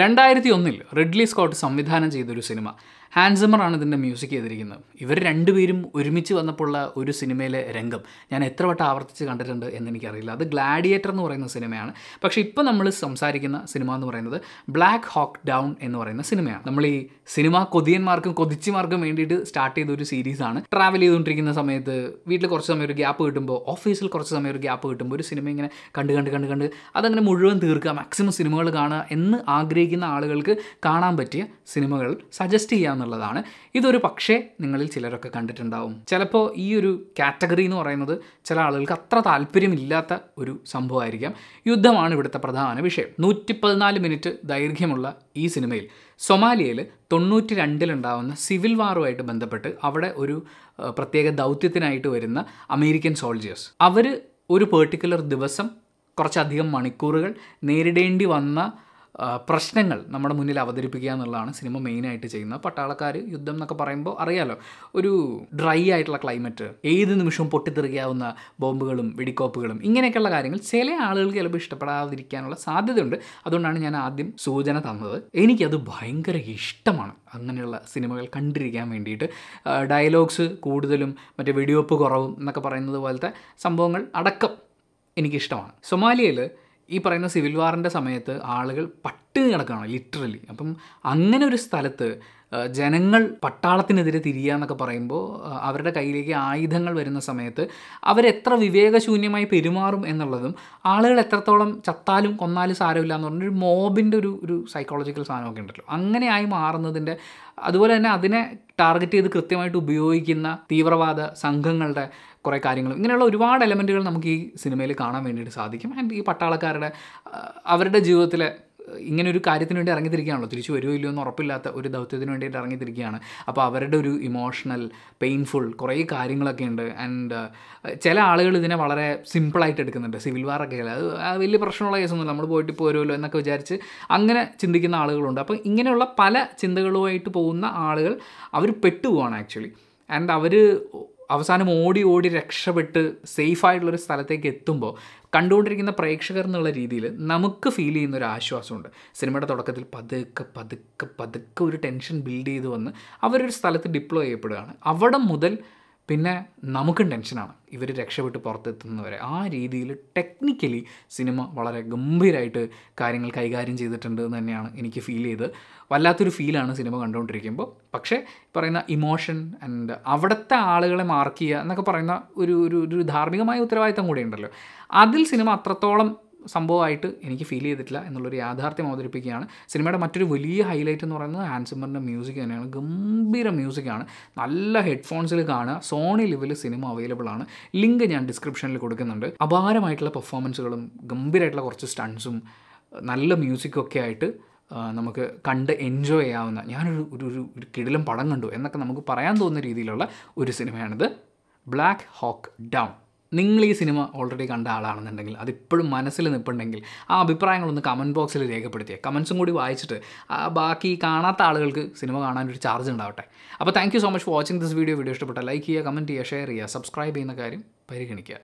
രണ്ടായിരത്തി ഒന്നിൽ Ridley Scott സംവിധാനം ചെയ്തൊരു സിനിമ ഹാൻസമറാണ് ഇതിൻ്റെ മ്യൂസിക് ചെയ്തിരിക്കുന്നത് ഇവർ രണ്ടുപേരും ഒരുമിച്ച് വന്നപ്പോഴുള്ള ഒരു സിനിമയിലെ രംഗം ഞാൻ എത്ര വട്ടം ആവർത്തിച്ച് കണ്ടിട്ടുണ്ട് എനിക്കറിയില്ല അത് ഗ്ലാഡിയേറ്റർ എന്ന് പറയുന്ന സിനിമയാണ് പക്ഷേ ഇപ്പോൾ നമ്മൾ സംസാരിക്കുന്ന സിനിമ എന്ന് പറയുന്നത് ബ്ലാക്ക് ഹോക്ക് ഡൗൺ എന്ന് പറയുന്ന സിനിമയാണ് നമ്മൾ ഈ സിനിമ കൊതിയന്മാർക്കും കൊതിച്ചുമാർക്കും വേണ്ടിയിട്ട് സ്റ്റാർട്ട് ചെയ്ത ഒരു സീരീസാണ് ട്രാവൽ ചെയ്തുകൊണ്ടിരിക്കുന്ന സമയത്ത് വീട്ടിൽ കുറച്ച് സമയം ഒരു ഗ്യാപ്പ് കിട്ടുമ്പോൾ ഓഫീസിൽ കുറച്ച് സമയം ഒരു ഗ്യാപ്പ് കിട്ടുമ്പോൾ ഒരു സിനിമ ഇങ്ങനെ കണ്ട് കണ്ട് കണ്ട് കണ്ട് അതങ്ങനെ മുഴുവൻ തീർക്കുക മാക്സിമം സിനിമകൾ കാണുക എന്ന് ആഗ്രഹിക്കുന്ന ആളുകൾക്ക് കാണാൻ പറ്റിയ സിനിമകൾ സജസ്റ്റ് ചെയ്യാൻ എന്നുള്ളതാണ് ഇതൊരു പക്ഷേ നിങ്ങളിൽ ചിലരൊക്കെ കണ്ടിട്ടുണ്ടാവും ചിലപ്പോൾ ഈ ഒരു കാറ്റഗറി എന്ന് പറയുന്നത് ചില ആളുകൾക്ക് അത്ര താല്പര്യമില്ലാത്ത ഒരു സംഭവമായിരിക്കാം യുദ്ധമാണ് ഇവിടുത്തെ പ്രധാന വിഷയം നൂറ്റി പതിനാല് മിനിറ്റ് ദൈർഘ്യമുള്ള ഈ സിനിമയിൽ സൊമാലിയയിൽ തൊണ്ണൂറ്റി രണ്ടിലുണ്ടാവുന്ന സിവിൽ വാറുമായിട്ട് ബന്ധപ്പെട്ട് അവിടെ ഒരു പ്രത്യേക ദൗത്യത്തിനായിട്ട് വരുന്ന അമേരിക്കൻ സോൾജേഴ്സ് അവർ ഒരു പേർട്ടിക്കുലർ ദിവസം കുറച്ചധികം മണിക്കൂറുകൾ നേരിടേണ്ടി വന്ന പ്രശ്നങ്ങൾ നമ്മുടെ മുന്നിൽ അവതരിപ്പിക്കുക എന്നുള്ളതാണ് സിനിമ മെയിനായിട്ട് ചെയ്യുന്നത് പട്ടാളക്കാർ യുദ്ധം എന്നൊക്കെ പറയുമ്പോൾ അറിയാലോ ഒരു ഡ്രൈ ആയിട്ടുള്ള ക്ലൈമറ്റ് ഏത് നിമിഷവും പൊട്ടിത്തെറിക്കാവുന്ന ബോംബുകളും വെടിക്കോപ്പുകളും ഇങ്ങനെയൊക്കെയുള്ള കാര്യങ്ങൾ ചില ആളുകൾക്ക് ചിലപ്പോൾ ഇഷ്ടപ്പെടാതിരിക്കാനുള്ള സാധ്യതയുണ്ട് അതുകൊണ്ടാണ് ഞാൻ ആദ്യം സൂചന തന്നത് എനിക്കത് ഭയങ്കര ഇഷ്ടമാണ് അങ്ങനെയുള്ള സിനിമകൾ കണ്ടിരിക്കാൻ വേണ്ടിയിട്ട് ഡയലോഗ്സ് കൂടുതലും മറ്റേ വെടിവെപ്പ് കുറവും എന്നൊക്കെ പറയുന്നത് പോലത്തെ സംഭവങ്ങൾ അടക്കം എനിക്കിഷ്ടമാണ് സൊമാലിയയിൽ ഈ പറയുന്ന സിവിൽ വാറിൻ്റെ സമയത്ത് ആളുകൾ പട്ട പട്ടിണി കിടക്കുകയാണ് ലിറ്ററലി അപ്പം അങ്ങനെ ഒരു സ്ഥലത്ത് ജനങ്ങൾ പട്ടാളത്തിനെതിരെ തിരിയുക എന്നൊക്കെ പറയുമ്പോൾ അവരുടെ കയ്യിലേക്ക് ആയുധങ്ങൾ വരുന്ന സമയത്ത് അവരെത്ര വിവേകശൂന്യമായി പെരുമാറും എന്നുള്ളതും ആളുകൾ എത്രത്തോളം ചത്താലും കൊന്നാലും സാരമില്ല എന്ന് പറഞ്ഞൊരു മോബിൻ്റെ ഒരു ഒരു സൈക്കോളജിക്കൽ സാധനമൊക്കെ ഉണ്ടല്ലോ അങ്ങനെയായി മാറുന്നതിൻ്റെ അതുപോലെ തന്നെ അതിനെ ടാർഗറ്റ് ചെയ്ത് കൃത്യമായിട്ട് ഉപയോഗിക്കുന്ന തീവ്രവാദ സംഘങ്ങളുടെ കുറേ കാര്യങ്ങളും ഇങ്ങനെയുള്ള ഒരുപാട് എലമെൻറ്റുകൾ നമുക്ക് ഈ സിനിമയിൽ കാണാൻ വേണ്ടിയിട്ട് സാധിക്കും ആൻഡ് ഈ പട്ടാളക്കാരുടെ അവരുടെ ജീവിതത്തിലെ ഇങ്ങനെ ഒരു കാര്യത്തിന് വേണ്ടി ഇറങ്ങിത്തിരിക്കുകയാണല്ലോ തിരിച്ചു വരുമോ ഇല്ലയോ എന്ന് ഉറപ്പില്ലാത്ത ഒരു ദൗത്യത്തിന് വേണ്ടിയിട്ട് ഇറങ്ങിത്തിരിക്കുകയാണ് അപ്പോൾ അവരുടെ ഒരു ഇമോഷണൽ പെയിൻഫുൾ കുറേ കാര്യങ്ങളൊക്കെ ഉണ്ട് ആൻഡ് ചില ആളുകൾ ഇതിനെ വളരെ സിമ്പിളായിട്ട് എടുക്കുന്നുണ്ട് സിവിൽ വാറൊക്കെ അത് വലിയ പ്രശ്നമുള്ള കേസൊന്നുമില്ല നമ്മൾ പോയിട്ട് പോരുമല്ലോ എന്നൊക്കെ വിചാരിച്ച് അങ്ങനെ ചിന്തിക്കുന്ന ആളുകളുണ്ട് അപ്പോൾ ഇങ്ങനെയുള്ള പല ചിന്തകളുമായിട്ട് പോകുന്ന ആളുകൾ അവർ പെട്ടുപോകാണ് ആക്ച്വലി ആൻഡ് അവർ അവസാനം ഓടി ഓടി രക്ഷപ്പെട്ട് സേഫായിട്ടുള്ളൊരു സ്ഥലത്തേക്ക് എത്തുമ്പോൾ കണ്ടുകൊണ്ടിരിക്കുന്ന പ്രേക്ഷകർ എന്നുള്ള രീതിയിൽ നമുക്ക് ഫീൽ ചെയ്യുന്ന ഒരു ആശ്വാസമുണ്ട് സിനിമയുടെ തുടക്കത്തിൽ പതുക്കെ പതുക്കെ പതുക്കെ ഒരു ടെൻഷൻ ബിൽഡ് ചെയ്ത് വന്ന് അവരൊരു സ്ഥലത്ത് ഡിപ്ലോയ് ചെയ്യപ്പെടുകയാണ് അവിടെ മുതൽ പിന്നെ നമുക്കും ടെൻഷനാണ് ഇവർ രക്ഷപ്പെട്ട് പുറത്തെത്തുന്നവരെ ആ രീതിയിൽ ടെക്നിക്കലി സിനിമ വളരെ ഗംഭീരമായിട്ട് കാര്യങ്ങൾ കൈകാര്യം ചെയ്തിട്ടുണ്ട് എന്ന് തന്നെയാണ് എനിക്ക് ഫീൽ ചെയ്ത് വല്ലാത്തൊരു ഫീലാണ് സിനിമ കണ്ടുകൊണ്ടിരിക്കുമ്പോൾ പക്ഷേ പറയുന്ന ഇമോഷൻ ആൻഡ് അവിടുത്തെ ആളുകളെ മാർക്ക് ചെയ്യുക എന്നൊക്കെ പറയുന്ന ഒരു ഒരു ഒരു ധാർമ്മികമായ ഉത്തരവാദിത്തം കൂടെ ഉണ്ടല്ലോ അതിൽ സിനിമ അത്രത്തോളം സംഭവമായിട്ട് എനിക്ക് ഫീൽ ചെയ്തിട്ടില്ല എന്നുള്ളൊരു യാഥാർത്ഥ്യം അവതരിപ്പിക്കുകയാണ് സിനിമയുടെ മറ്റൊരു വലിയ ഹൈലൈറ്റ് എന്ന് പറയുന്നത് ഹാൻസിമറിൻ്റെ മ്യൂസിക് തന്നെയാണ് ഗംഭീര മ്യൂസിക്കാണ് നല്ല ഹെഡ്ഫോൺസിൽ കാണുക സോണി ലെവൽ സിനിമ അവൈലബിൾ ആണ് ലിങ്ക് ഞാൻ ഡിസ്ക്രിപ്ഷനിൽ കൊടുക്കുന്നുണ്ട് അപാരമായിട്ടുള്ള പെർഫോമൻസുകളും ഗംഭീരമായിട്ടുള്ള കുറച്ച് സ്റ്റൺസും നല്ല മ്യൂസിക്കൊക്കെ ആയിട്ട് നമുക്ക് കണ്ട് എൻജോയ് ചെയ്യാവുന്ന ഞാനൊരു ഒരു ഒരു കിടിലും പടം കണ്ടു എന്നൊക്കെ നമുക്ക് പറയാൻ തോന്നുന്ന രീതിയിലുള്ള ഒരു സിനിമയാണിത് ബ്ലാക്ക് ഹോക്ക് ഡൗൺ നിങ്ങൾ ഈ സിനിമ ഓൾറെഡി കണ്ട ആളാണെന്നുണ്ടെങ്കിൽ അതിപ്പോഴും മനസ്സിൽ നിൽപ്പുണ്ടെങ്കിൽ ആ അഭിപ്രായങ്ങളൊന്ന് കമൻറ്റ് ബോക്സിൽ രേഖപ്പെടുത്തിയ കമൻസും കൂടി വായിച്ചിട്ട് ആ ബാക്കി കാണാത്ത ആളുകൾക്ക് സിനിമ കാണാനൊരു ചാർജ് ഉണ്ടാവട്ടെ അപ്പോൾ thank so much for watching this video video ഇഷ്ടപ്പെട്ട ലൈക്ക് ചെയ്യുക കമൻറ്റ് ചെയ്യുക ഷെയർ ചെയ്യുക സബ്സ്ക്രൈബ് ചെയ്യുന്ന കാര്യം പരിഗണിക്കുക